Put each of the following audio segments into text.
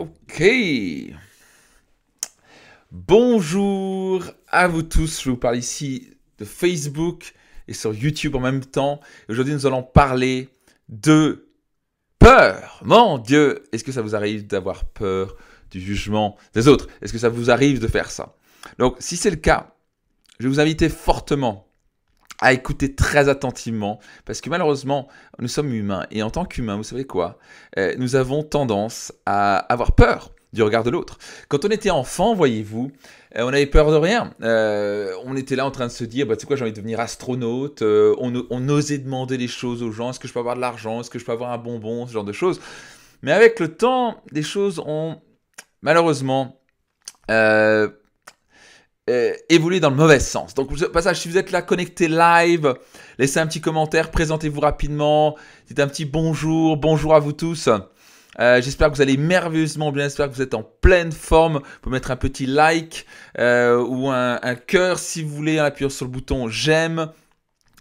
Ok. Bonjour à vous tous. Je vous parle ici de Facebook et sur YouTube en même temps. Aujourd'hui, nous allons parler de peur. Mon Dieu, est-ce que ça vous arrive d'avoir peur du jugement des autres Est-ce que ça vous arrive de faire ça Donc, si c'est le cas, je vais vous inviter fortement à écouter très attentivement, parce que malheureusement, nous sommes humains, et en tant qu'humains, vous savez quoi, euh, nous avons tendance à avoir peur du regard de l'autre. Quand on était enfant, voyez-vous, euh, on avait peur de rien. Euh, on était là en train de se dire, bah, tu sais quoi, j'ai envie de devenir astronaute. on, osait demander les choses aux gens, est-ce que je peux avoir de l'argent, est-ce que je peux avoir un bonbon, ce genre de choses. Mais avec le temps, les choses ont malheureusement euh, évoluer dans le mauvais sens. Donc, passage, si vous êtes là, connecté live, laissez un petit commentaire, présentez-vous rapidement, dites un petit bonjour, bonjour à vous tous. Euh, j'espère que vous allez merveilleusement bien, j'espère que vous êtes en pleine forme. Vous pouvez mettre un petit like euh, ou un, un cœur si vous voulez en appuyant sur le bouton j'aime.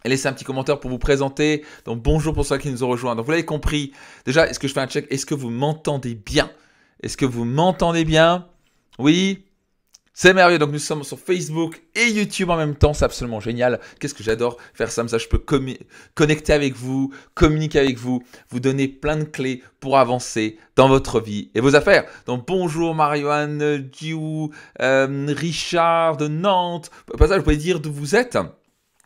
Et laissez un petit commentaire pour vous présenter. Donc bonjour pour ceux qui nous ont rejoints. Donc vous l'avez compris. Déjà, est-ce que je fais un check Est-ce que vous m'entendez bien Est-ce que vous m'entendez bien Oui c'est merveilleux, donc nous sommes sur Facebook et YouTube en même temps, c'est absolument génial. Qu'est-ce que j'adore faire ça, ça je peux connecter avec vous, communiquer avec vous, vous donner plein de clés pour avancer dans votre vie et vos affaires. Donc bonjour Marianne, Jiu, euh, Richard de Nantes, pas ça, vous pouvez dire d'où vous êtes.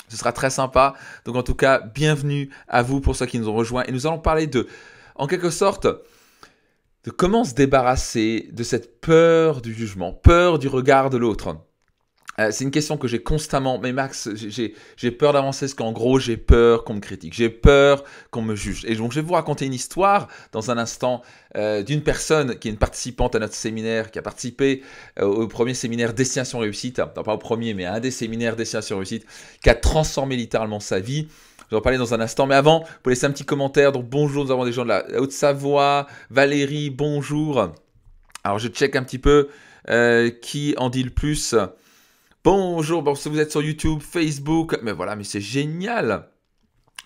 Ce sera très sympa. Donc en tout cas, bienvenue à vous pour ceux qui nous ont rejoints et nous allons parler de, en quelque sorte, de comment se débarrasser de cette peur du jugement, peur du regard de l'autre. Euh, c'est une question que j'ai constamment. Mais Max, j'ai peur d'avancer parce qu'en gros, j'ai peur qu'on me critique. J'ai peur qu'on me juge. Et donc, je vais vous raconter une histoire dans un instant euh, d'une personne qui est une participante à notre séminaire, qui a participé euh, au premier séminaire Destination Réussite. Non, pas au premier, mais à un des séminaires Destination Réussite, qui a transformé littéralement sa vie. Je vais en parler dans un instant. Mais avant, vous laisser un petit commentaire. Donc, bonjour, nous avons des gens de la Haute-Savoie. Valérie, bonjour. Alors, je check un petit peu qui en dit le plus. Bonjour, bon, si vous êtes sur YouTube, Facebook, mais voilà, mais c'est génial.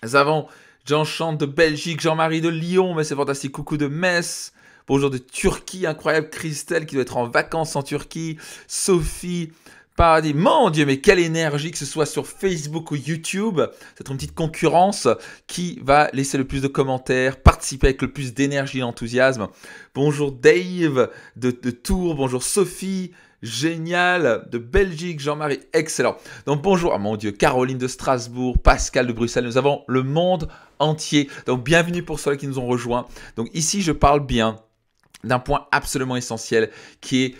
Nous avons Jean Chante de Belgique, Jean-Marie de Lyon, mais c'est fantastique. Coucou de Metz. Bonjour de Turquie, incroyable. Christelle qui doit être en vacances en Turquie. Sophie Paradis. Mon Dieu, mais quelle énergie, que ce soit sur Facebook ou YouTube. C'est une petite concurrence qui va laisser le plus de commentaires, participer avec le plus d'énergie et d'enthousiasme. Bonjour Dave de, de Tours. Bonjour Sophie génial, de Belgique, Jean-Marie, excellent. Donc bonjour, ah, mon Dieu, Caroline de Strasbourg, Pascal de Bruxelles, nous avons le monde entier. Donc bienvenue pour ceux qui nous ont rejoints. Donc ici, je parle bien d'un point absolument essentiel qui est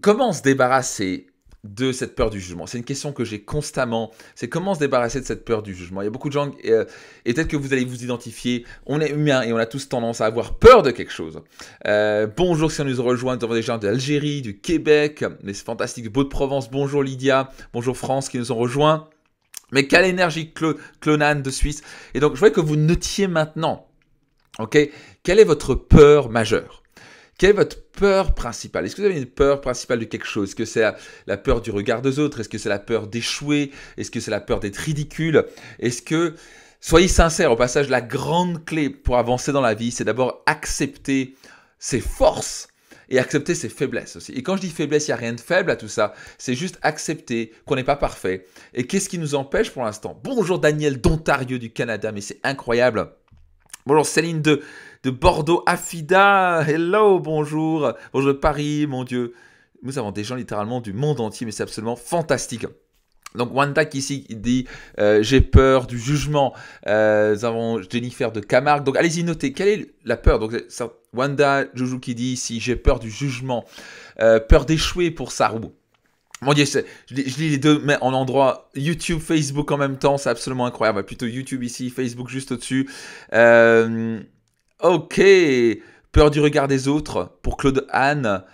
comment se débarrasser de cette peur du jugement C'est une question que j'ai constamment. C'est comment se débarrasser de cette peur du jugement Il y a beaucoup de gens, et, euh, peut-être que vous allez vous identifier, on est humain et on a tous tendance à avoir peur de quelque chose. Euh, bonjour si on nous rejoint, nous des gens d'Algérie, du Québec, mais c'est fantastique, Beau-de-Provence, bonjour Lydia, bonjour France qui nous ont rejoint. Mais quelle énergie clo clonane de Suisse. Et donc je voudrais que vous notiez maintenant, ok, quelle est votre peur majeure quelle est votre peur principale Est-ce que vous avez une peur principale de quelque chose Est-ce que c'est la peur du regard des autres Est-ce que c'est la peur d'échouer Est-ce que c'est la peur d'être ridicule Est-ce que... Soyez sincères, au passage, la grande clé pour avancer dans la vie, c'est d'abord accepter ses forces et accepter ses faiblesses aussi. Et quand je dis faiblesse, il n'y a rien de faible à tout ça. C'est juste accepter qu'on n'est pas parfait. Et qu'est-ce qui nous empêche pour l'instant Bonjour Daniel d'Ontario du Canada, mais c'est incroyable. Bonjour Céline de de Bordeaux Afida. Hello, bonjour. Bonjour Paris, mon Dieu. Nous avons des gens littéralement du monde entier, mais c'est absolument fantastique. Donc Wanda qui dit euh, j'ai peur du jugement. Euh, nous avons Jennifer de Camargue. Donc allez-y notez quelle est la peur. Donc ça, Wanda Joujou qui dit ici j'ai peur du jugement, euh, peur d'échouer pour saru. Mon Dieu, je, lis les deux mais en endroit YouTube, Facebook en même temps, c'est absolument incroyable. Plutôt YouTube ici, Facebook juste au-dessus. Ok, peur du regard des autres pour Claude Anne,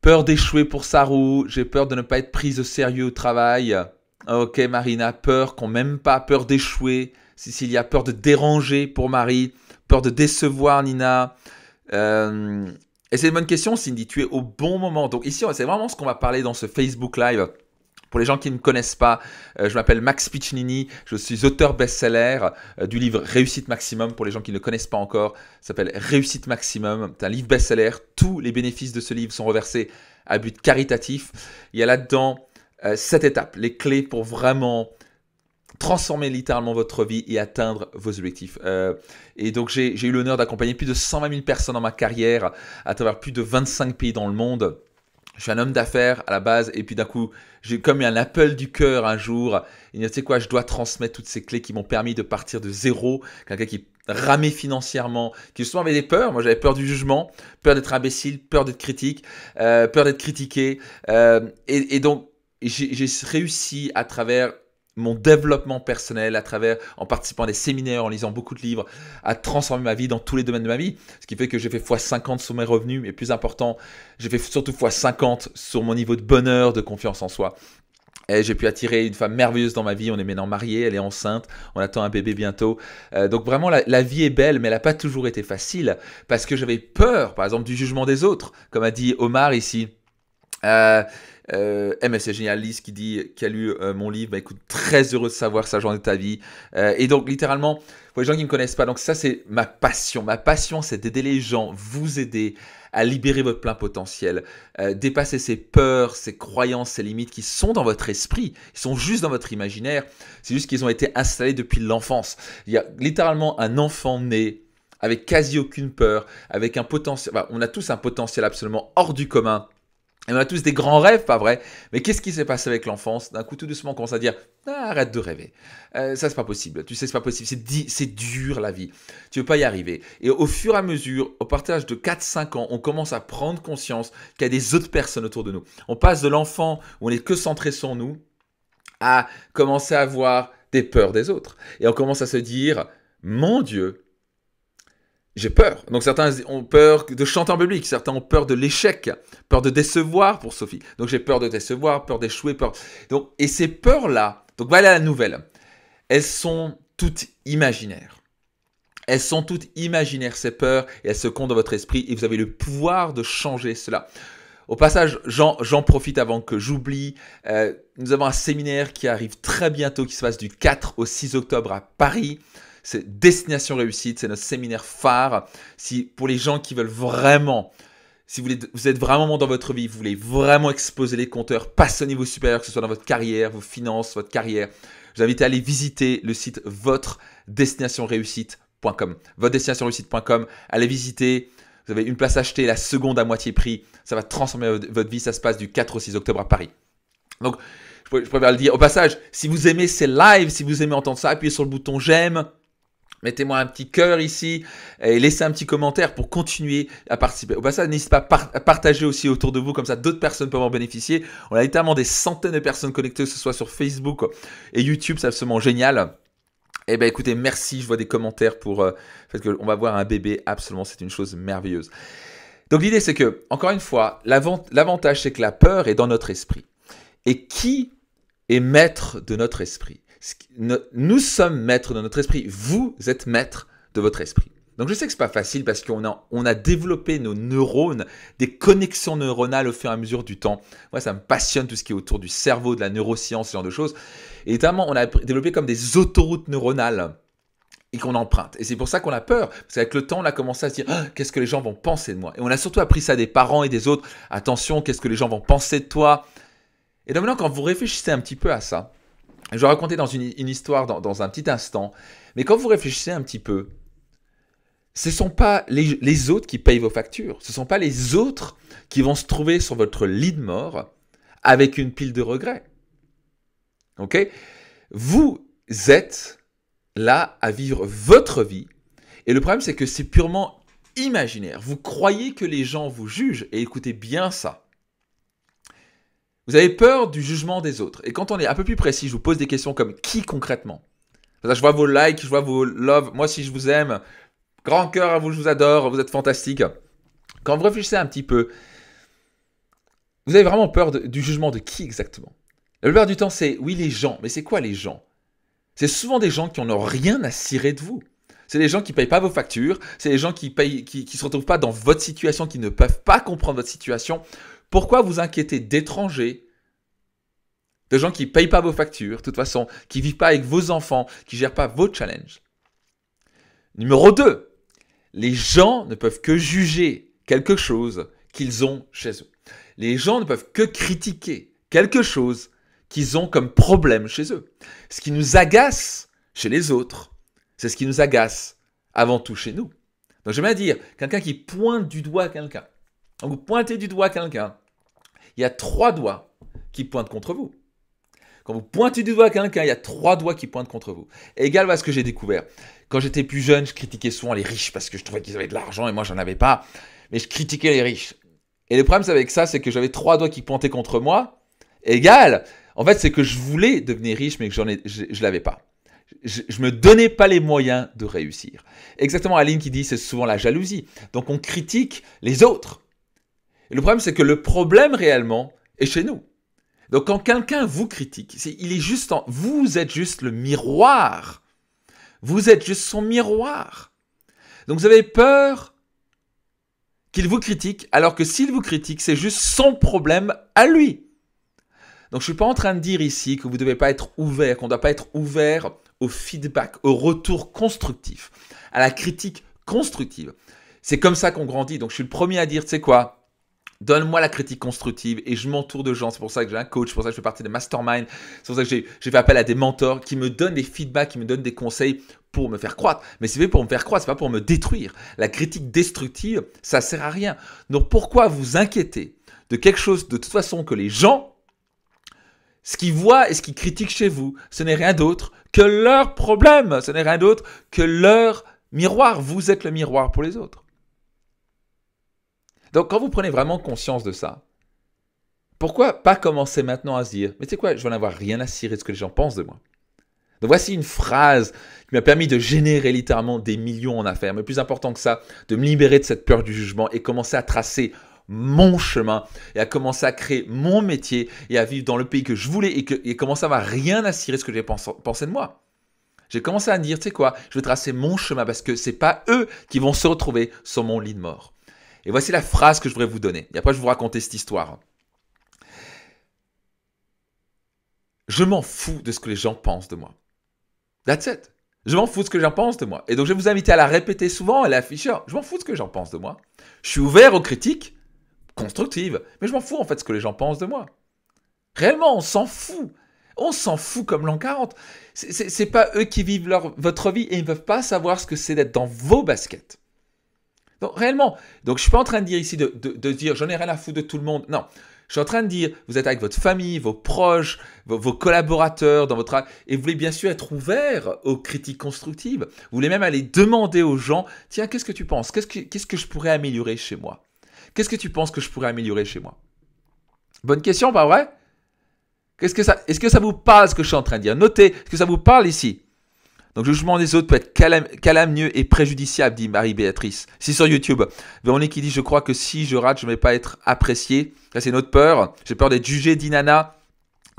peur d'échouer pour Sarou, j'ai peur de ne pas être prise au sérieux au travail. Ok Marina, peur qu'on m'aime pas, peur d'échouer. a peur de déranger pour Marie, peur de décevoir Nina. Euh, et c'est une bonne question, Cindy, tu es au bon moment. Donc ici, c'est vraiment ce qu'on va parler dans ce Facebook Live. Pour les gens qui ne connaissent pas, euh, je m'appelle Max Piccinini, je suis auteur best-seller euh, du livre Réussite Maximum. Pour les gens qui ne connaissent pas encore, ça s'appelle Réussite Maximum. C'est un livre best-seller. Tous les bénéfices de ce livre sont reversés à but caritatif. Il y a là-dedans cette euh, étape, les clés pour vraiment transformer littéralement votre vie et atteindre vos objectifs. et donc j'ai eu l'honneur d'accompagner plus de 120 000 personnes dans ma carrière à travers plus de 25 pays dans le monde je suis un homme d'affaires à la base, et puis d'un coup, j'ai comme eu un appel du cœur un jour. Et tu sais quoi, je dois transmettre toutes ces clés qui m'ont permis de partir de zéro. Quelqu'un qui ramait financièrement, qui souvent avait des peurs. Moi, j'avais peur du jugement, peur d'être imbécile, peur d'être critique, euh, peur d'être critiqué. Euh, et, et donc, j'ai réussi à travers mon développement personnel à travers, en participant à des séminaires, en lisant beaucoup de livres, a transformé ma vie dans tous les domaines de ma vie. Ce qui fait que j'ai fait x50 sur mes revenus, mais plus important, j'ai fait surtout x50 sur mon niveau de bonheur, de confiance en soi. Et j'ai pu attirer une femme merveilleuse dans ma vie. On est maintenant mariés, elle est enceinte, on attend un bébé bientôt. Euh, donc vraiment, la, la, vie est belle, mais elle n'a pas toujours été facile parce que j'avais peur, par exemple, du jugement des autres, comme a dit Omar ici. Euh, euh, Génialiste qui dit qui a lu euh, mon livre, bah, écoute, très heureux de savoir ça, journée de ta vie. Euh, et donc, littéralement, pour les gens qui ne me connaissent pas, donc ça, c'est ma passion. Ma passion, c'est d'aider les gens, vous aider à libérer votre plein potentiel, euh, dépasser ces peurs, ces croyances, ces limites qui sont dans votre esprit, ils sont juste dans votre imaginaire, c'est juste qu'ils ont été installés depuis l'enfance. Il y a littéralement un enfant né avec quasi aucune peur, avec un potentiel, on a tous un potentiel absolument hors du commun on a tous des grands rêves, pas vrai Mais qu'est-ce qui s'est passé avec l'enfance D'un coup, tout doucement, on commence à dire ah, arrête de rêver. Euh, ça, c'est pas possible. Tu sais, c'est pas possible. C'est, c'est dur la vie. Tu veux pas y arriver. Et au fur et à mesure, au partage de 4-5 ans, on commence à prendre conscience qu'il y a des autres personnes autour de nous. On passe de l'enfant où on est que centré sur nous à commencer à avoir des peurs des autres. Et on commence à se dire Mon Dieu, j'ai peur. Donc certains ont peur de chanter en public, certains ont peur de l'échec, peur de décevoir pour Sophie. Donc j'ai peur de décevoir, peur d'échouer, peur. Donc et ces peurs-là, donc voilà la nouvelle. Elles sont toutes imaginaires. Elles sont toutes imaginaires ces peurs et elles se comptent dans votre esprit et vous avez le pouvoir de changer cela. Au passage, j'en profite avant que j'oublie. Euh, nous avons un séminaire qui arrive très bientôt, qui se passe du 4 au 6 octobre à Paris c'est Destination Réussite, c'est notre séminaire phare. Si pour les gens qui veulent vraiment si vous, êtes vraiment dans votre vie, vous voulez vraiment exposer les compteurs, passer au niveau supérieur, que ce soit dans votre carrière, vos finances, votre carrière, je vous invite à aller visiter le site votre destination Votre destination allez visiter. Vous avez une place achetée, la seconde à moitié prix. Ça va transformer votre vie. Ça se passe du 4 au 6 octobre à Paris. Donc, je préfère le dire. Au passage, si vous aimez ces lives, si vous aimez entendre ça, appuyez sur le bouton j'aime Mettez-moi un petit cœur ici et laissez un petit commentaire pour continuer à participer. Au passage, n'hésitez pas à partager aussi autour de vous, comme ça d'autres personnes peuvent en bénéficier. On a littéralement des centaines de personnes connectées, que ce soit sur Facebook et YouTube, c'est absolument génial. Eh bien écoutez, merci, je vois des commentaires pour... Euh, le fait qu'on va voir un bébé, absolument, c'est une chose merveilleuse. Donc l'idée c'est que, encore une fois, l'avantage c'est que la peur est dans notre esprit. Et qui est maître de notre esprit nous sommes maîtres de notre esprit. Vous êtes maître de votre esprit. Donc je sais que c'est pas facile parce qu'on a, on a développé nos neurones, des connexions neuronales au fur et à mesure du temps. Moi, ça me passionne tout ce qui est autour du cerveau, de la neuroscience, ce genre de choses. Et notamment, on a développé comme des autoroutes neuronales et qu'on emprunte. Et c'est pour ça qu'on a peur. Parce qu'avec le temps, on a commencé à se dire ah, qu'est-ce que les gens vont penser de moi Et on a surtout appris ça des parents et des autres. Attention, qu'est-ce que les gens vont penser de toi Et donc maintenant, quand vous réfléchissez un petit peu à ça, je vais raconter dans une, histoire dans, un petit instant. Mais quand vous réfléchissez un petit peu, ce ne sont pas les, autres qui payent vos factures. Ce ne sont pas les autres qui vont se trouver sur votre lit de mort avec une pile de regrets. OK Vous êtes là à vivre votre vie. Et le problème, c'est que c'est purement imaginaire. Vous croyez que les gens vous jugent. Et écoutez bien ça. Vous avez peur du jugement des autres. Et quand on est un peu plus précis, je vous pose des questions comme qui concrètement Je vois vos likes, je vois vos loves. Moi, si je vous aime, grand cœur à vous, je vous adore, vous êtes fantastique. Quand vous réfléchissez un petit peu, vous avez vraiment peur du jugement de qui exactement La plupart du temps, c'est oui, les gens. Mais c'est quoi les gens C'est souvent des gens qui n'ont ont rien à cirer de vous. C'est les gens qui ne payent pas vos factures, c'est les gens qui ne qui, se retrouvent pas dans votre situation, qui ne peuvent pas comprendre votre situation. Pourquoi vous inquiétez d'étrangers, de gens qui ne payent pas vos factures, de toute façon, qui ne vivent pas avec vos enfants, qui ne gèrent pas vos challenges Numéro 2, les gens ne peuvent que juger quelque chose qu'ils ont chez eux. Les gens ne peuvent que critiquer quelque chose qu'ils ont comme problème chez eux. Ce qui nous agace chez les autres, c'est ce qui nous agace avant tout chez nous. Donc j'aime bien dire, quelqu'un qui pointe du doigt quelqu'un, vous pointez du doigt quelqu'un, il y a trois doigts qui pointent contre vous. Quand vous pointez du doigt quelqu'un, il y a trois doigts qui pointent contre vous. égal à ce que j'ai découvert. Quand j'étais plus jeune, je critiquais souvent les riches parce que je trouvais qu'ils avaient de l'argent et moi j'en avais pas. Mais je critiquais les riches. Et le problème c'est avec ça, c'est que j'avais trois doigts qui pointaient contre moi. Égal. En fait, c'est que je voulais devenir riche, mais que j'en ai, je, ne l'avais pas. Je, ne me donnais pas les moyens de réussir. Exactement, Aline qui dit, c'est souvent la jalousie. Donc on critique les autres le problème, c'est que le problème réellement est chez nous. Donc quand quelqu'un vous critique, il est juste en, vous êtes juste le miroir. Vous êtes juste son miroir. Donc vous avez peur qu'il vous critique, alors que s'il vous critique, c'est juste son problème à lui. Donc je ne suis pas en train de dire ici que vous ne devez pas être ouvert, qu'on ne doit pas être ouvert au feedback, au retour constructif, à la critique constructive. C'est comme ça qu'on grandit. Donc je suis le premier à dire, tu sais quoi, Donne-moi la critique constructive et je m'entoure de gens. C'est pour ça que j'ai un coach, c'est pour ça que je fais partie des Mastermind, c'est pour ça que j'ai fait appel à des mentors qui me donnent des feedbacks, qui me donnent des conseils pour me faire croître. Mais c'est fait pour me faire croître, c'est pas pour me détruire. La critique destructive, ça sert à rien. Donc pourquoi vous inquiéter de quelque chose de toute façon que les gens ce qu'ils voient et ce qu'ils critiquent chez vous, ce n'est rien d'autre que leur problème, ce n'est rien d'autre que leur miroir. Vous êtes le miroir pour les autres. Donc quand vous prenez vraiment conscience de ça, pourquoi pas commencer maintenant à se dire, mais tu sais quoi, je vais en avoir rien à cirer de ce que les gens pensent de moi. Donc voici une phrase qui m'a permis de générer littéralement des millions en affaires, mais plus important que ça, de me libérer de cette peur du jugement et commencer à tracer mon chemin et à commencer à créer mon métier et à vivre dans le pays que je voulais et, que, et commencer à avoir rien à cirer de ce que j'ai pensé de moi. J'ai commencé à me dire, tu sais quoi, je vais tracer mon chemin parce que ce n'est pas eux qui vont se retrouver sur mon lit de mort. Et voici la phrase que je voudrais vous donner. Et après, je vais vous raconter cette histoire. Je m'en fous de ce que les gens pensent de moi. That's it. Je m'en fous de ce que j'en pense de moi. Et donc, je vais vous inviter à la répéter souvent, à l'afficher. Je m'en fous de ce que j'en pense de moi. Je suis ouvert aux critiques constructives, mais je m'en fous en fait de ce que les gens pensent de moi. Réellement, on s'en fout. On s'en fout comme l'an 40. n'est pas eux qui vivent votre vie et ils ne peuvent pas savoir ce que c'est d'être dans vos baskets. Donc réellement, donc je suis pas en train de dire ici de, dire j'en ai rien à foutre de tout le monde. Non, je suis en train de dire vous êtes avec votre famille, vos proches, vos, collaborateurs dans votre et vous voulez bien sûr être ouvert aux critiques constructives. Vous voulez même aller demander aux gens tiens qu'est-ce que tu penses qu'est-ce que qu'est-ce que je pourrais améliorer chez moi Qu'est-ce que tu penses que je pourrais améliorer chez moi Bonne question, pas vrai ce que ça est-ce que ça vous parle ce que je suis en train de dire Notez, est-ce que ça vous parle ici donc le jugement des autres peut être calamnieux et préjudiciable, dit Marie-Béatrice. C'est sur YouTube. Véronique qui dit, je crois que si je rate, je ne vais pas être apprécié. Ça, c'est notre peur. J'ai peur d'être jugé, dit Nana.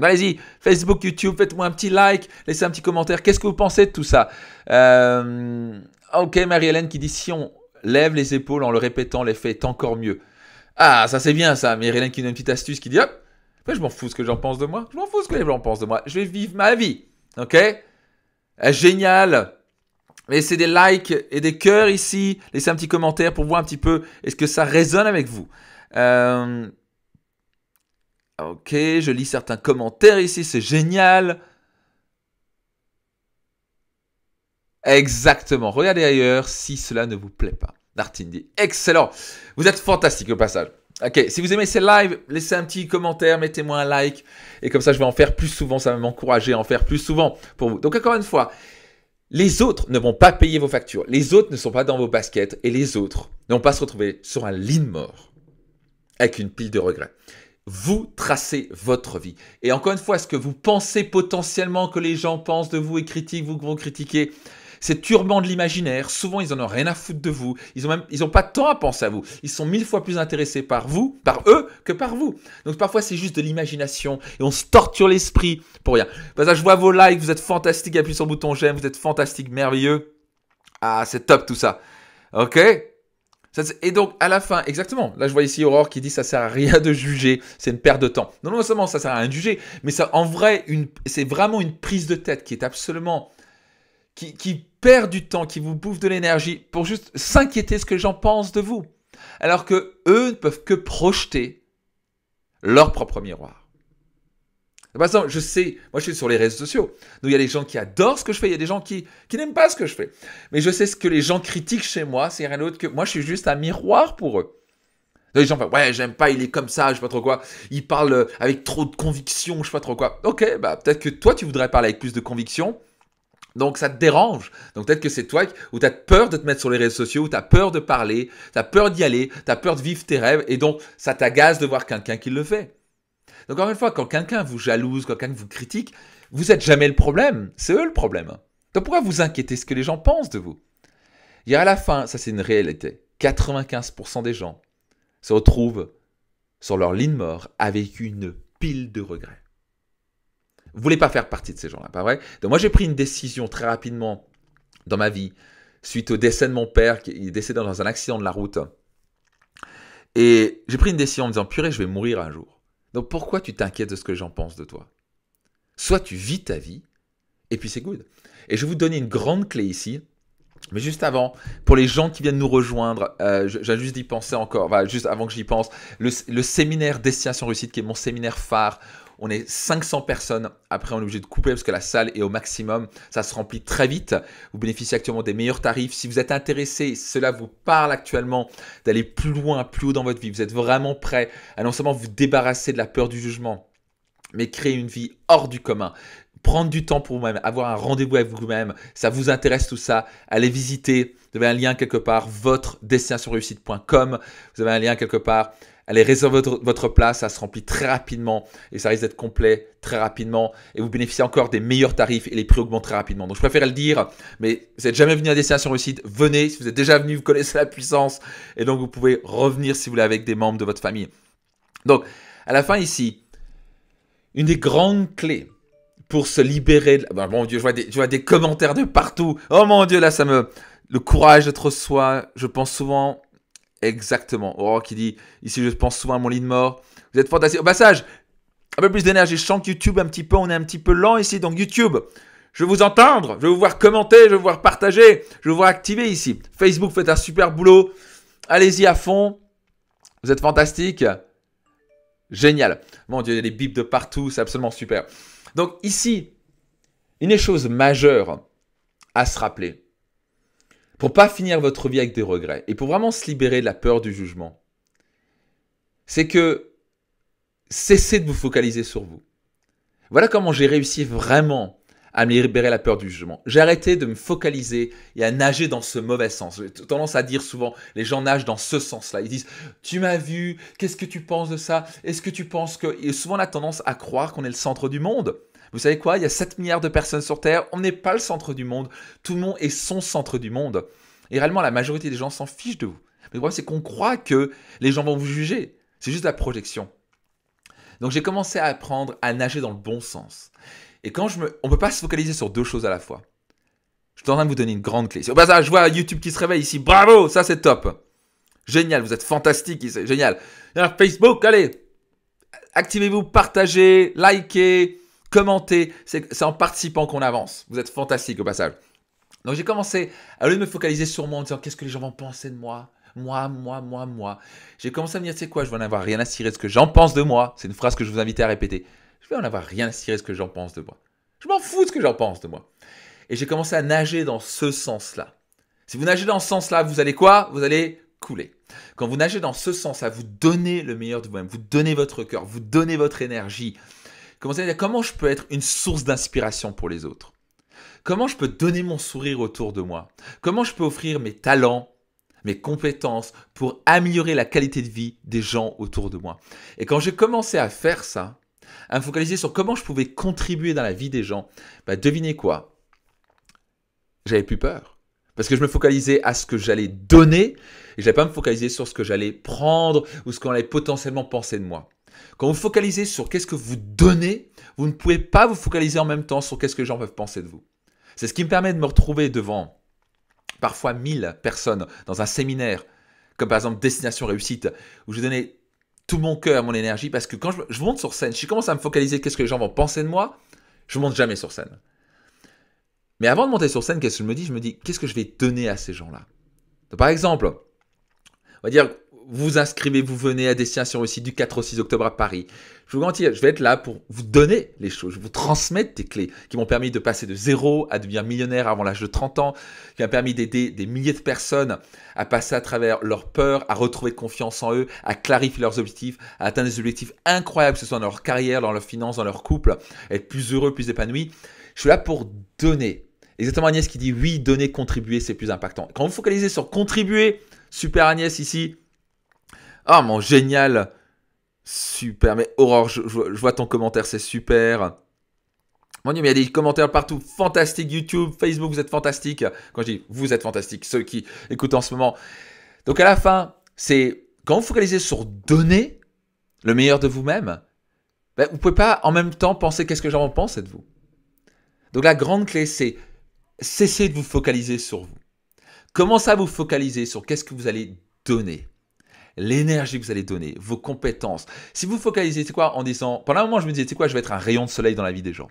Allez-y, Facebook, YouTube, faites-moi un petit like, laissez un petit commentaire. Qu'est-ce que vous pensez de tout ça euh, Ok, Marie-Hélène qui dit, si on lève les épaules en le répétant, l'effet est encore mieux. Ah, ça c'est bien ça, Marie-Hélène qui donne une petite astuce qui dit, hop, je m'en fous ce que j'en pense de moi, je m'en fous ce que les gens pensent de moi, je vais vivre ma vie. Ok ah, génial. laissez des likes et des cœurs ici. Laissez un petit commentaire pour voir un petit peu est-ce que ça résonne avec vous. Euh, ok, je lis certains commentaires ici, c'est génial. Exactement. Regardez ailleurs si cela ne vous plaît pas. martin dit excellent. Vous êtes fantastique au passage. Ok, si vous aimez ces lives, laissez un petit commentaire, mettez-moi un like. Et comme ça, je vais en faire plus souvent. Ça va m'encourager à en faire plus souvent pour vous. Donc, encore une fois, les autres ne vont pas payer vos factures. Les autres ne sont pas dans vos baskets. Et les autres ne vont pas se retrouver sur un lit de mort avec une pile de regrets. Vous tracez votre vie. Et encore une fois, ce que vous pensez potentiellement que les gens pensent de vous et critiquent, vous vont critiquer, c'est turban de l'imaginaire. Souvent, ils en ont rien à foutre de vous. Ils ont même, ils ont pas tant à penser à vous. Ils sont mille fois plus intéressés par vous, par eux, que par vous. Donc parfois, c'est juste de l'imagination et on se torture l'esprit pour rien. je vois vos likes, vous êtes fantastiques. Appuyez sur le bouton j'aime, vous êtes fantastiques, merveilleux. Ah, c'est top tout ça. Ok et donc, à la fin, exactement. Là, je vois ici Aurore qui dit ça sert à rien de juger, c'est une perte de temps. Non, non seulement ça sert à rien de juger, mais ça, en vrai, c'est vraiment une prise de tête qui est absolument, qui, qui perd du temps, qui vous bouffe de l'énergie pour juste s'inquiéter ce que les gens pensent de vous. Alors que eux ne peuvent que projeter leur propre miroir. Par exemple, je sais, moi je suis sur les réseaux sociaux, donc il y a des gens qui adorent ce que je fais, il y a des gens qui, n'aiment pas ce que je fais. Mais je sais ce que les gens critiquent chez moi, c'est rien d'autre que moi je suis juste un miroir pour eux. Les gens ouais, j'aime pas, il est comme ça, je sais pas trop quoi. Il parle euh, avec trop de conviction, je sais pas trop quoi. Ok, bah peut-être que toi tu voudrais parler avec plus de conviction, donc ça te dérange. Donc peut-être que c'est toi où tu as peur de te mettre sur les réseaux sociaux, tu as peur de parler, tu as peur d'y aller, tu as peur de vivre tes rêves et donc ça t'agace de voir quelqu'un qui le fait. Donc encore une fois, quand quelqu'un vous jalouse, quand quelqu'un vous critique, vous n'êtes jamais le problème, c'est eux le problème. Donc pourquoi vous inquiétez ce que les gens pensent de vous Et à la fin, ça c'est une réalité, 95% des gens se retrouvent sur leur ligne mort avec une pile de regrets. Vous voulez pas faire partie de ces gens-là, pas vrai Donc moi j'ai pris une décision très rapidement dans ma vie suite au décès de mon père qui est décédé dans un accident de la route. Et j'ai pris une décision en me disant purée, je vais mourir un jour. Donc pourquoi tu t'inquiètes de ce que j'en pense de toi Soit tu vis ta vie et puis c'est good. Et je vais vous donner une grande clé ici. Mais juste avant, pour les gens qui viennent nous rejoindre, euh, j'ai juste d'y penser encore, juste avant que j'y pense, le, le séminaire Destination Réussite, qui est mon séminaire phare, on est 500 personnes. Après, on est obligé de couper parce que la salle est au maximum. Ça se remplit très vite. Vous bénéficiez actuellement des meilleurs tarifs. Si vous êtes intéressé, cela vous parle actuellement d'aller plus loin, plus haut dans votre vie. Vous êtes vraiment prêt à non seulement vous débarrasser de la peur du jugement, mais créer une vie hors du commun prendre du temps pour vous-même, avoir un rendez-vous avec vous-même, ça vous intéresse tout ça, allez visiter, vous avez un lien quelque part, votre sur réussite.com, vous avez un lien quelque part, Allez, réservez votre place, ça se remplit très rapidement et ça risque d'être complet très rapidement et vous bénéficiez encore des meilleurs tarifs et les prix augmentent très rapidement. Donc je préfère le dire, mais si vous n'êtes jamais venu à Destination site, venez. Si vous êtes déjà venu, vous connaissez la puissance et donc vous pouvez revenir si vous voulez avec des membres de votre famille. Donc à la fin ici, une des grandes clés pour se libérer. Bon ben, Dieu, je vois, des, je vois des commentaires de partout. Oh mon Dieu, là ça me. Le courage d'être soi, je pense souvent Exactement. Oh, qui dit Ici, je pense souvent à mon lit de mort. Vous êtes fantastique. Au passage, un peu plus d'énergie. Je sens YouTube, un petit peu, on est un petit peu lent ici. Donc, YouTube, je veux vous entendre. Je veux vous voir commenter. Je veux vous voir partager. Je veux vous voir activer ici. Facebook, fait un super boulot. Allez-y à fond. Vous êtes fantastique. Génial. Mon Dieu, il y a des bips de partout. C'est absolument super. Donc, ici, une des choses majeures à se rappeler, pour pas finir votre vie avec des regrets et pour vraiment se libérer de la peur du jugement, c'est que cessez de vous focaliser sur vous. Voilà comment j'ai réussi vraiment à me libérer de la peur du jugement. J'ai arrêté de me focaliser et à nager dans ce mauvais sens. J'ai tendance à dire souvent, les gens nagent dans ce sens-là. Ils disent, tu m'as vu, qu'est-ce que tu penses de ça Est-ce que tu penses que... Et souvent la tendance à croire qu'on est le centre du monde. Vous savez quoi Il y a 7 milliards de personnes sur Terre, on n'est pas le centre du monde, tout le monde est son centre du monde. Et réellement, la majorité des gens s'en fichent de vous. Mais le problème, c'est qu'on croit que les gens vont vous juger. C'est juste la projection. Donc j'ai commencé à apprendre à nager dans le bon sens. Et quand je me... On ne peut pas se focaliser sur deux choses à la fois. Je suis en train de vous donner une grande clé. Au je vois YouTube qui se réveille ici. Bravo, ça c'est top. Génial, vous êtes fantastique ici. Génial. Facebook, allez. Activez-vous, partagez, likez, commenter, c'est en participant qu'on avance. Vous êtes fantastique au passage. Donc j'ai commencé, à lieu de me focaliser sur moi en disant qu'est-ce que les gens vont penser de moi, moi, moi, moi, moi, j'ai commencé à me dire, c'est quoi, je vais en avoir rien à cirer de ce que j'en pense de moi. C'est une phrase que je vous invite à répéter. Je vais en avoir rien à cirer de ce que j'en pense de moi. Je m'en fous de ce que j'en pense de moi. Et j'ai commencé à nager dans ce sens-là. Si vous nagez dans ce sens-là, vous allez quoi Vous allez couler. Quand vous nagez dans ce sens-là, vous donnez le meilleur de vous-même, vous donnez votre cœur, vous donnez votre énergie, comment je peux être une source d'inspiration pour les autres. Comment je peux donner mon sourire autour de moi. Comment je peux offrir mes talents, mes compétences pour améliorer la qualité de vie des gens autour de moi. Et quand j'ai commencé à faire ça, à me focaliser sur comment je pouvais contribuer dans la vie des gens, bah, devinez quoi J'avais plus peur. Parce que je me focalisais à ce que j'allais donner et je n'allais pas me focaliser sur ce que j'allais prendre ou ce qu'on allait potentiellement penser de moi. Quand vous focalisez sur qu'est-ce que vous donnez, vous ne pouvez pas vous focaliser en même temps sur qu'est-ce que les gens peuvent penser de vous. C'est ce qui me permet de me retrouver devant parfois 1000 personnes dans un séminaire, comme par exemple Destination Réussite, où je donnais tout mon cœur, mon énergie, parce que quand je, monte sur scène, si je commence à me focaliser qu'est-ce que les gens vont penser de moi, je monte jamais sur scène. Mais avant de monter sur scène, qu'est-ce que je me dis Je me dis, qu'est-ce que je vais donner à ces gens-là Par exemple, on va dire, vous inscrivez, vous venez à Destination aussi du 4 au 6 octobre à Paris. Je vous garantis, je vais être là pour vous donner les choses, je vous transmettre des clés qui m'ont permis de passer de zéro à devenir millionnaire avant l'âge de 30 ans, qui m'ont permis d'aider des milliers de personnes à passer à travers leurs peurs, à retrouver confiance en eux, à clarifier leurs objectifs, à atteindre des objectifs incroyables, que ce soit dans leur carrière, dans leurs finances, dans leur couple, être plus heureux, plus épanoui. Je suis là pour donner. Exactement Agnès qui dit oui, donner, contribuer, c'est plus impactant. Quand vous focalisez sur contribuer, super Agnès ici, Oh mon génial Super, mais Aurore, je, vois ton commentaire, c'est super. Mon Dieu, mais il y a des commentaires partout. Fantastique YouTube, Facebook, vous êtes fantastique. Quand je dis vous êtes fantastique, ceux qui écoutent en ce moment. Donc à la fin, c'est quand vous focalisez sur donner le meilleur de vous-même, ben, vous ne pouvez pas en même temps penser qu'est-ce que j'en pense de vous. Donc la grande clé, c'est cesser de vous focaliser sur vous. Commencez à vous focaliser sur qu'est-ce que vous allez donner l'énergie que vous allez donner, vos compétences. Si vous focalisez, c'est quoi, en disant, pendant un moment, je me disais, c'est quoi, je vais être un rayon de soleil dans la vie des gens.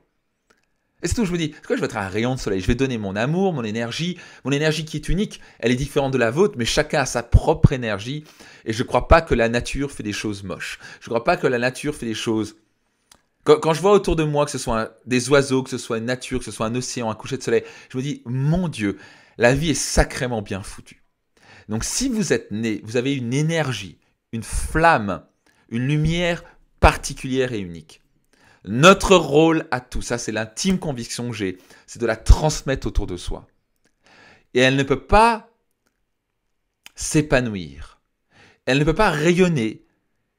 Et c'est tout, je me dis, c'est quoi, je vais être un rayon de soleil, je vais donner mon amour, mon énergie, mon énergie qui est unique, elle est différente de la vôtre, mais chacun a sa propre énergie, et je ne crois pas que la nature fait des choses moches. Je ne crois pas que la nature fait des choses... Quand, je vois autour de moi, que ce soit des oiseaux, que ce soit une nature, que ce soit un océan, un coucher de soleil, je me dis, mon Dieu, la vie est sacrément bien foutue. Donc si vous êtes né, vous avez une énergie, une flamme, une lumière particulière et unique. Notre rôle à tout ça, c'est l'intime conviction que j'ai, c'est de la transmettre autour de soi. Et elle ne peut pas s'épanouir. Elle ne peut pas rayonner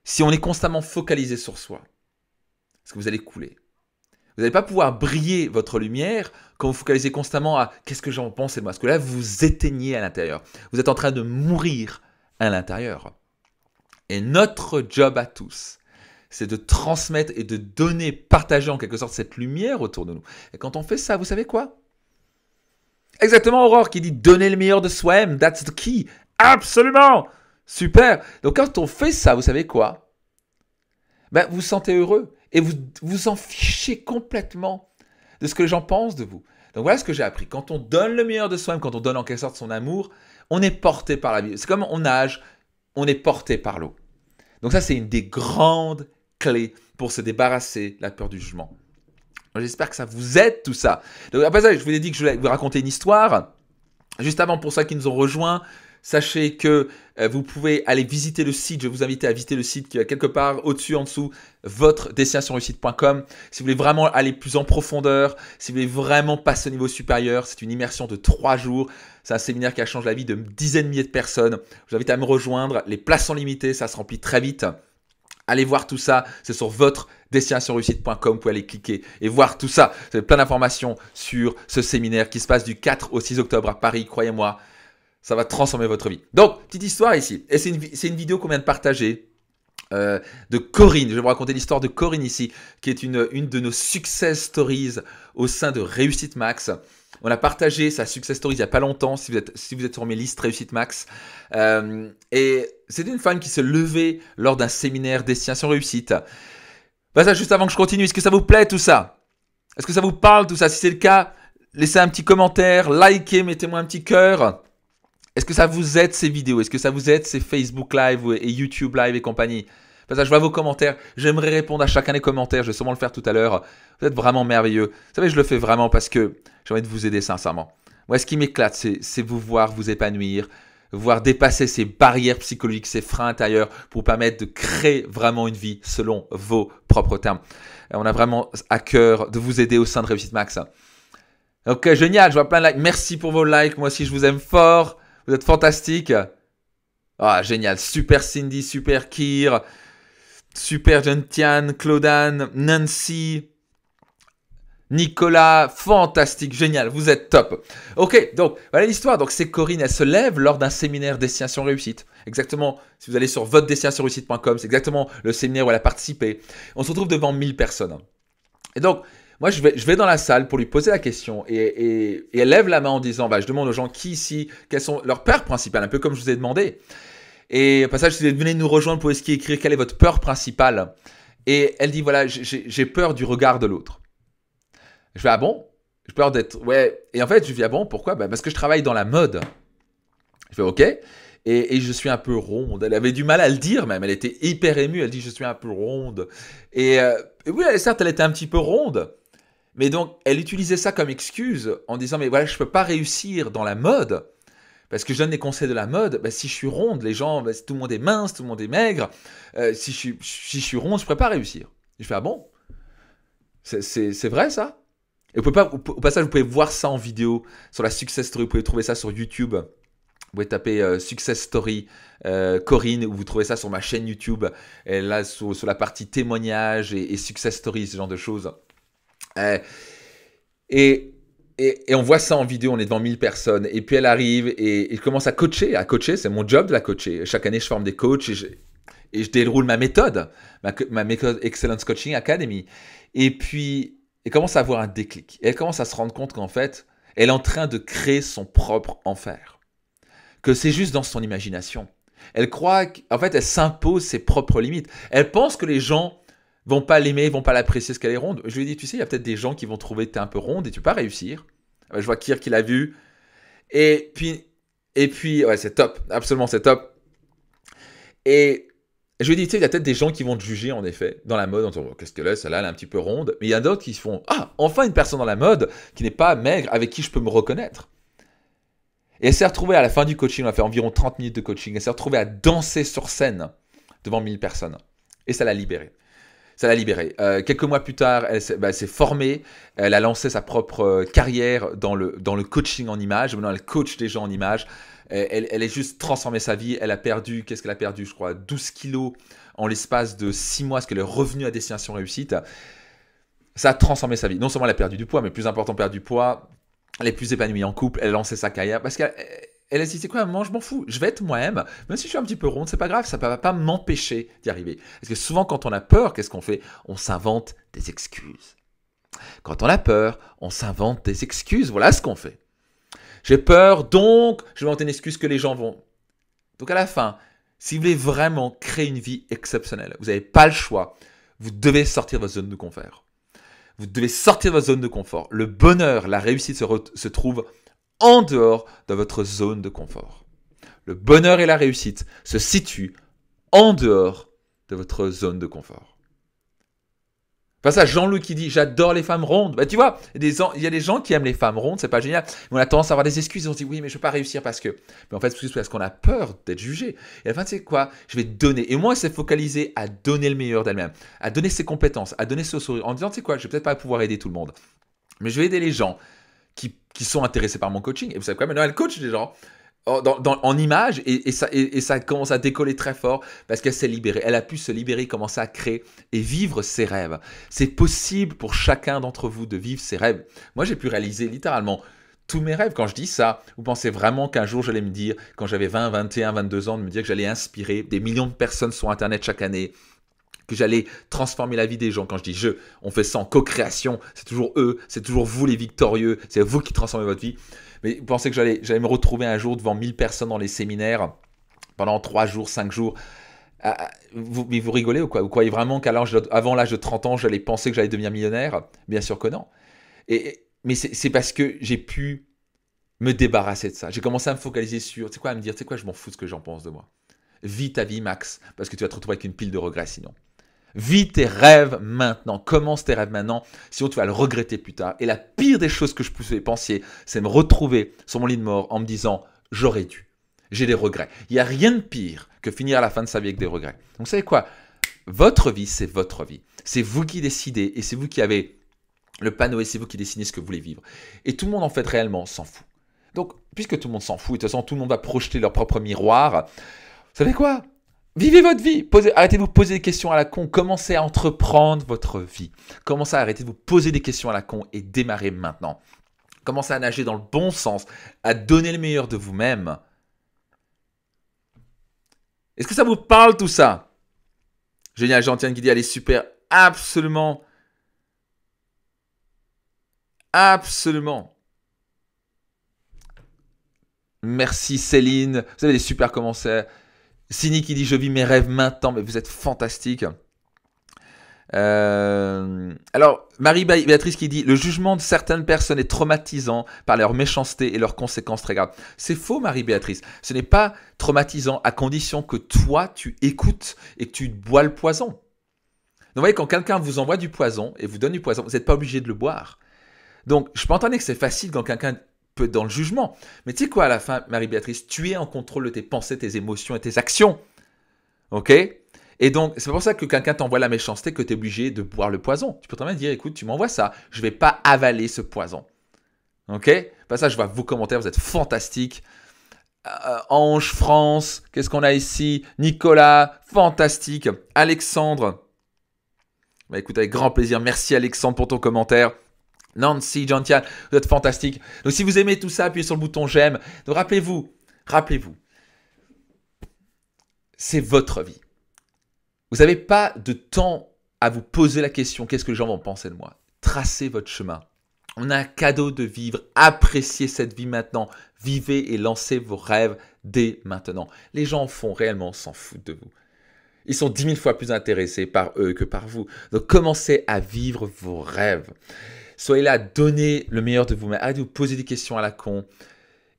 si on est constamment focalisé sur soi. Parce que vous allez couler. Vous n'allez pas pouvoir briller votre lumière quand vous focalisez constamment à qu'est-ce que j'en pense et moi. Parce que là, vous éteignez à l'intérieur. Vous êtes en train de mourir à l'intérieur. Et notre job à tous, c'est de transmettre et de donner, partager en quelque sorte cette lumière autour de nous. Et quand on fait ça, vous savez quoi Exactement, Aurore qui dit donner le meilleur de soi-même, that's the key. Absolument Super Donc quand on fait ça, vous savez quoi ben, Vous vous sentez heureux et vous vous en fichez complètement de ce que les gens pensent de vous. Donc voilà ce que j'ai appris. Quand on donne le meilleur de soi-même, quand on donne en quelque sorte son amour, on est porté par la vie. C'est comme on nage, on est porté par l'eau. Donc ça, c'est une des grandes clés pour se débarrasser de la peur du jugement. J'espère que ça vous aide tout ça. Donc après ça, je vous ai dit que je voulais vous raconter une histoire. Juste avant, pour ceux qui nous ont rejoints, Sachez que euh, vous pouvez aller visiter le site. Je vous invite à visiter le site qui est quelque part au-dessus, en dessous, votre destinationreussite.com. Si vous voulez vraiment aller plus en profondeur, si vous voulez vraiment passer au niveau supérieur, c'est une immersion de trois jours. C'est un séminaire qui a changé la vie de dizaines de milliers de personnes. Je vous invite à me rejoindre. Les places sont limitées, ça se remplit très vite. Allez voir tout ça, c'est sur votre destinationreussite.com, vous pouvez aller cliquer et voir tout ça. Vous avez plein d'informations sur ce séminaire qui se passe du 4 au 6 octobre à Paris, croyez-moi, ça va transformer votre vie. Donc, petite histoire ici. Et c'est une, une, vidéo qu'on vient de partager. Euh, de Corinne, je vais vous raconter l'histoire de Corinne ici, qui est une, une de nos success stories au sein de Réussite Max. On a partagé sa success story il n'y a pas longtemps, si vous êtes, si vous êtes sur mes listes Réussite Max. Euh, et c'est une femme qui se levait lors d'un séminaire Destination Réussite. Ben ça, juste avant que je continue, est-ce que ça vous plaît tout ça Est-ce que ça vous parle tout ça Si c'est le cas, laissez un petit commentaire, likez, mettez-moi un petit cœur. Est-ce que ça vous aide ces vidéos Est-ce que ça vous aide ces Facebook Live et YouTube Live et compagnie Parce je vois vos commentaires. J'aimerais répondre à chacun des commentaires. Je vais sûrement le faire tout à l'heure. Vous êtes vraiment merveilleux. Vous savez, je le fais vraiment parce que j'ai envie de vous aider sincèrement. Moi, ce qui m'éclate, c'est vous voir vous épanouir, voir dépasser ces barrières psychologiques, ces freins intérieurs pour permettre de créer vraiment une vie selon vos propres termes. Euh, on a vraiment à cœur de vous aider au sein de Réussite Max. Ok, génial, je vois plein de likes. Merci pour vos likes. Moi aussi, je vous aime fort. Vous êtes fantastique. Ah, génial. Super Cindy, super Kir, super Gentian, Claudane, Nancy, Nicolas, fantastique, génial, vous êtes top. Ok, donc voilà l'histoire. Donc c'est Corinne, elle se lève lors d'un séminaire Destination Réussite. Exactement, si vous allez sur votre c'est exactement le séminaire où elle a participé. On se retrouve devant 1000 personnes. Et donc, moi, je vais, je vais dans la salle pour lui poser la question et, et, elle lève la main en disant bah, Je demande aux gens qui ici, quelles sont leurs peurs principales, un peu comme je vous ai demandé. Et au passage, si vous venez nous rejoindre pour qui écrire, quelle est votre peur principale Et elle dit Voilà, j'ai peur du regard de l'autre. Je fais Ah bon J'ai peur d'être. Ouais. Et en fait, je dis Ah bon, pourquoi bah, Parce que je travaille dans la mode. Je fais OK. Et, et, je suis un peu ronde. Elle avait du mal à le dire même, elle était hyper émue, elle dit je suis un peu ronde. Et, euh, et oui, certes, elle était un petit peu ronde, mais donc, elle utilisait ça comme excuse en disant, mais voilà, je ne peux pas réussir dans la mode, parce que je donne des conseils de la mode, bah, si je suis ronde, les gens, bah, tout le monde est mince, tout le monde est maigre, euh, si, je, suis ronde, je ne pourrais pas réussir. je fais, ah bon C'est vrai ça Et au passage, vous pouvez voir ça en vidéo sur la Success Story, vous pouvez trouver ça sur YouTube. Vous pouvez taper euh, Success Story euh, Corinne, ou vous trouvez ça sur ma chaîne YouTube, et là, sur, la partie témoignage et, et Success Story, ce genre de choses. Euh, et, et, et, on voit ça en vidéo, on est devant 1000 personnes. Et puis elle arrive et, il commence à coacher. À coacher, c'est mon job de la coacher. Chaque année, je forme des coachs et je, déroule ma méthode, ma, ma, méthode Excellence Coaching Academy. Et puis, elle commence à avoir un déclic. elle commence à se rendre compte qu'en fait, elle est en train de créer son propre enfer. Que c'est juste dans son imagination. Elle croit qu'en fait, elle s'impose ses propres limites. Elle pense que les gens vont pas l'aimer, vont pas l'apprécier ce qu'elle est ronde. Je lui ai dit, tu sais, il y a peut-être des gens qui vont trouver que tu es un peu ronde et tu peux pas réussir. Euh, je vois Kier qui l'a vu. Et puis, et puis, ouais, c'est top. Absolument, c'est top. Et je lui ai dit, tu sais, il y a peut-être des gens qui vont te juger, en effet, dans la mode, en disant, oh, qu'est-ce que là, celle-là, elle est un petit peu ronde. Mais il y en a d'autres qui se font, ah, enfin une personne dans la mode qui n'est pas maigre, avec qui je peux me reconnaître. Et elle s'est retrouvée à la fin du coaching, on a fait environ 30 minutes de coaching, elle s'est retrouvée à danser sur scène devant 1000 personnes. Et ça l'a libérée ça l'a libérée. Euh, quelques mois plus tard, bah, elle s'est formée, elle a lancé sa propre euh, carrière dans le, dans le coaching en image. Maintenant, elle coach des gens en image. Elle, elle, est juste transformé sa vie. Elle a perdu, qu'est-ce qu'elle a perdu, je crois, 12 kilos en l'espace de 6 mois, Est-ce qu'elle est revenue à destination réussite. Ça a transformé sa vie. Non seulement elle a perdu du poids, mais plus important, perdu du poids. Elle est plus épanouie en couple. Elle a lancé sa carrière parce qu'elle elle a dit c'est quoi Moi, je m'en fous je vais être moi-même même si je suis un petit peu ronde c'est pas grave ça ne va pas m'empêcher d'y arriver parce que souvent quand on a peur qu'est-ce qu'on fait on s'invente des excuses quand on a peur on s'invente des excuses voilà ce qu'on fait j'ai peur donc je vais inventer une excuse que les gens vont donc à la fin si vous voulez vraiment créer une vie exceptionnelle vous n'avez pas le choix vous devez sortir de votre zone de confort vous devez sortir de votre zone de confort le bonheur la réussite se, se trouve en dehors de votre zone de confort. Le bonheur et la réussite se situent en dehors de votre zone de confort. Enfin à Jean-Louis qui dit j'adore les femmes rondes. Bah tu vois, il y a des gens qui aiment les femmes rondes, c'est pas génial. on a tendance à avoir des excuses. On se dit oui mais je ne vais pas réussir parce que. Mais en fait c'est parce qu'on a peur d'être jugé. Et enfin, tu sais quoi Je vais donner. Et moi c'est focaliser à donner le meilleur d'elle-même, à donner ses compétences, à donner ce sourire, en disant tu sais quoi Je vais peut-être pas pouvoir aider tout le monde, mais je vais aider les gens qui, sont intéressés par mon coaching. Et vous savez quoi, maintenant elle coach des gens. Oh, en, images image et, ça, ça, commence à décoller très fort parce qu'elle s'est libérée. Elle a pu se libérer, commencer à créer et vivre ses rêves. C'est possible pour chacun d'entre vous de vivre ses rêves. Moi, j'ai pu réaliser littéralement tous mes rêves. Quand je dis ça, vous pensez vraiment qu'un jour j'allais me dire, quand j'avais 20, 21, 22 ans, de me dire que j'allais inspirer des millions de personnes sur Internet chaque année, que j'allais transformer la vie des gens. Quand je dis je, on fait ça en co-création, c'est toujours eux, c'est toujours vous les victorieux, c'est vous qui transformez votre vie. Mais vous pensez que j'allais, j'allais me retrouver un jour devant 1000 personnes dans les séminaires pendant 3 jours, 5 jours. Ah, ah, mais vous rigolez ou quoi Vous croyez vraiment qu'avant l'âge de 30 ans, j'allais penser que j'allais devenir millionnaire Bien sûr que non. Et, mais c'est parce que j'ai pu me débarrasser de ça. J'ai commencé à me focaliser sur, tu sais quoi, à me dire, tu sais quoi, je m'en fous de ce que j'en pense de moi. Vis ta vie, Max, parce que tu vas te retrouver avec une pile de regrets sinon. Vis tes rêves maintenant, commence tes rêves maintenant, sinon tu vas le regretter plus tard. Et la pire des choses que je pouvais penser, c'est me retrouver sur mon lit de mort en me disant j'aurais dû, j'ai des regrets. Il n'y a rien de pire que finir à la fin de sa vie avec des regrets. Donc vous savez quoi Votre vie, c'est votre vie. C'est vous qui décidez et c'est vous qui avez le panneau et c'est vous qui décidez ce que vous voulez vivre. Et tout le monde en fait réellement s'en fout. Donc puisque tout le monde s'en fout, de toute façon tout le monde va projeter leur propre miroir, vous savez quoi Vivez votre vie. arrêtez de vous poser des questions à la con. Commencez à entreprendre votre vie. Commencez à arrêter de vous poser des questions à la con et démarrez maintenant. Commencez à nager dans le bon sens, à donner le meilleur de vous-même. Est-ce que ça vous parle tout ça Génial, Jean-Tienne qui dit, elle est super, absolument. Absolument. Merci Céline, vous avez des super commentaires. Sini qui dit Je vis mes rêves maintenant, mais vous êtes fantastique. Euh, alors, Marie-Béatrice qui dit Le jugement de certaines personnes est traumatisant par leur méchanceté et leurs conséquences très graves. C'est faux, Marie-Béatrice. Ce n'est pas traumatisant à condition que toi, tu écoutes et que tu bois le poison. Donc, vous voyez, quand quelqu'un vous envoie du poison et vous donne du poison, vous n'êtes pas obligé de le boire. Donc, je peux entendre que c'est facile quand quelqu'un peut dans le jugement. Mais tu sais quoi, à la fin, Marie-Béatrice, tu es en contrôle de tes pensées, tes émotions et tes actions. OK et donc, c'est pour ça que quelqu'un t'envoie la méchanceté que tu es obligé de boire le poison. Tu peux très bien dire, écoute, tu m'envoies ça, je vais pas avaler ce poison. Ok Pas ça, je vois vos commentaires, vous êtes fantastiques. Euh, Ange, France, qu'est-ce qu'on a ici Nicolas, fantastique. Alexandre, bah, écoute, avec grand plaisir, merci Alexandre pour ton commentaire. Nancy, Gentian, vous êtes fantastique. Donc si vous aimez tout ça, appuyez sur le bouton j'aime. Donc rappelez-vous, rappelez-vous, c'est votre vie. Vous n'avez pas de temps à vous poser la question qu'est-ce que les gens vont penser de moi Tracez votre chemin. On a un cadeau de vivre. Appréciez cette vie maintenant. Vivez et lancez vos rêves dès maintenant. Les gens font réellement s'en foutent de vous. Ils sont dix mille fois plus intéressés par eux que par vous. Donc commencez à vivre vos rêves. Soyez là, donnez le meilleur de vous-même. Arrêtez de vous poser des questions à la con.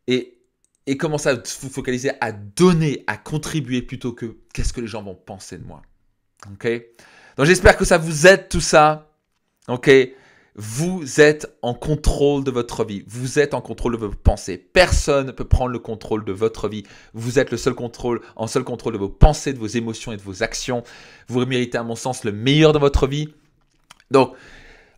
Et, et commencez à vous focaliser à donner, à contribuer plutôt que qu'est-ce que les gens vont penser de moi. OK Donc j'espère que ça vous aide tout ça. OK vous êtes en contrôle de votre vie. Vous êtes en contrôle de vos pensées. Personne ne peut prendre le contrôle de votre vie. Vous êtes le seul contrôle, en seul contrôle de vos pensées, de vos émotions et de vos actions. Vous méritez, à mon sens, le meilleur de votre vie. Donc,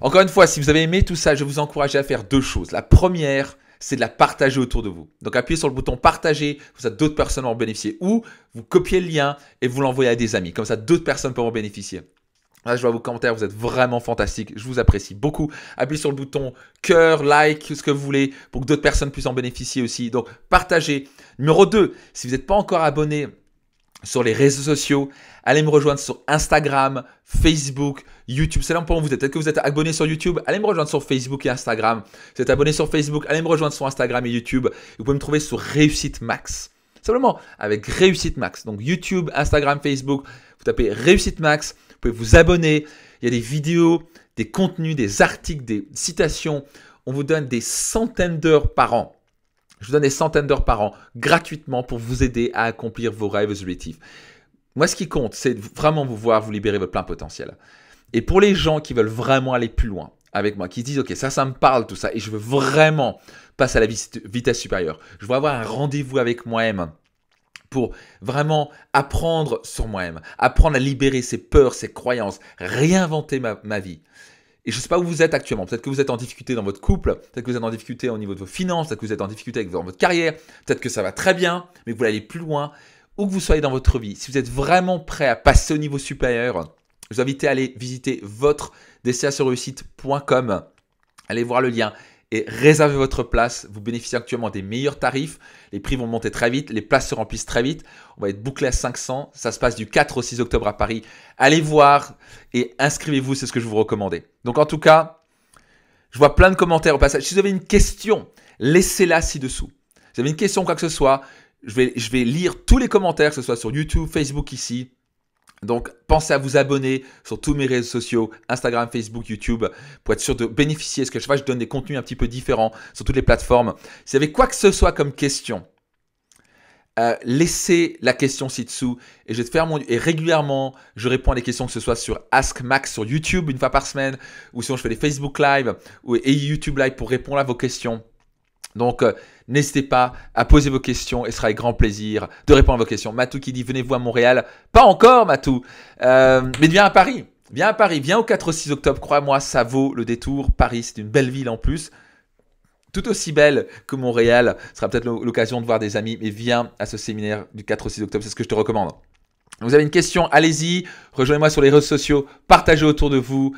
encore une fois, si vous avez aimé tout ça, je vous encourage à faire deux choses. La première, c'est de la partager autour de vous. Donc appuyez sur le bouton partager, comme ça d'autres personnes vont en bénéficier. Ou vous copiez le lien et vous l'envoyez à des amis, comme ça d'autres personnes peuvent en bénéficier. Là, je vois vos commentaires, vous êtes vraiment fantastiques, je vous apprécie beaucoup. Appuyez sur le bouton cœur, like, ce que vous voulez, pour que d'autres personnes puissent en bénéficier aussi. Donc partagez. Numéro 2, si vous n'êtes pas encore abonné, sur les réseaux sociaux. Allez me rejoindre sur Instagram, Facebook, YouTube. C'est là où vous. Peut-être que vous êtes abonné sur YouTube. Allez me rejoindre sur Facebook et Instagram. Vous êtes abonné sur Facebook. Allez me rejoindre sur Instagram et YouTube. Vous pouvez me trouver sur Réussite Max. Simplement avec Réussite Max. Donc YouTube, Instagram, Facebook. Vous tapez Réussite Max. Vous pouvez vous abonner. Il y a des vidéos, des contenus, des articles, des citations. On vous donne des centaines d'heures par an je vous donne des centaines d'heures par an gratuitement pour vous aider à accomplir vos rêves et vos objectifs. Moi, ce qui compte, c'est vraiment vous voir vous libérer votre plein potentiel. Et pour les gens qui veulent vraiment aller plus loin avec moi, qui disent, OK, ça, ça me parle tout ça, et je veux vraiment passer à la vitesse supérieure, je veux avoir un rendez-vous avec moi-même pour vraiment apprendre sur moi-même, apprendre à libérer ses peurs, ses croyances, réinventer ma vie. Et je ne sais pas où vous êtes actuellement. Peut-être que vous êtes en difficulté dans votre couple, peut-être que vous êtes en difficulté au niveau de vos finances, peut-être que vous êtes en difficulté dans votre carrière, peut-être que ça va très bien, mais que vous aller plus loin. Où que vous soyez dans votre vie, si vous êtes vraiment prêt à passer au niveau supérieur, je vous invite à aller visiter votre Allez voir le lien réservez votre place. Vous bénéficiez actuellement des meilleurs tarifs. Les prix vont monter très vite, les places se remplissent très vite. On va être bouclé à 500. Ça se passe du 4 au 6 octobre à Paris. Allez voir et inscrivez-vous, c'est ce que je vous recommande Donc en tout cas, je vois plein de commentaires au passage. Si vous avez une question, laissez-la ci-dessous. Si vous avez une question, quoi que ce soit, je vais, je vais lire tous les commentaires, que ce soit sur YouTube, Facebook ici. Donc, pensez à vous abonner sur tous mes réseaux sociaux, Instagram, Facebook, YouTube, pour être sûr de bénéficier, parce que chaque fois, je donne des contenus un petit peu différents sur toutes les plateformes. Si vous avez quoi que ce soit comme question, euh, laissez la question ci-dessous et je vais Et régulièrement, je réponds à des questions, que ce soit sur Ask Max sur YouTube une fois par semaine, ou si je fais des Facebook Live ou... et YouTube Live pour répondre à vos questions. Donc, euh, n'hésitez pas à poser vos questions et ce sera avec grand plaisir de répondre à vos questions. Matou qui dit Venez-vous à Montréal Pas encore, Matou, euh, mais viens à Paris. Viens à Paris, viens au 4-6 octobre. Crois-moi, ça vaut le détour. Paris, c'est une belle ville en plus. Tout aussi belle que Montréal. Ce sera peut-être l'occasion de voir des amis, mais viens à ce séminaire du 4 au 6 octobre. C'est ce que je te recommande. Vous avez une question, allez-y, rejoignez-moi sur les réseaux sociaux, partagez autour de vous.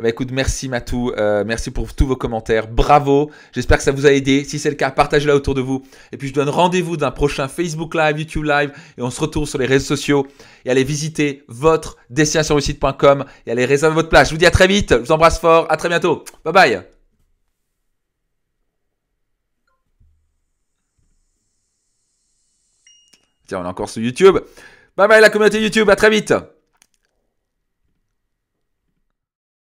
Eh ben, écoute, merci Matou, euh, merci pour tous vos commentaires, bravo, j'espère que ça vous a aidé. Si c'est le cas, partagez-la autour de vous. Et puis je donne rendez-vous d'un prochain Facebook Live, YouTube Live, et on se retrouve sur les réseaux sociaux. Et allez visiter votre sur le site.com, et allez réserver votre place. Je vous dis à très vite, je vous embrasse fort, à très bientôt. Bye bye Tiens, on est encore sur YouTube. Bye bye la communauté YouTube, à très vite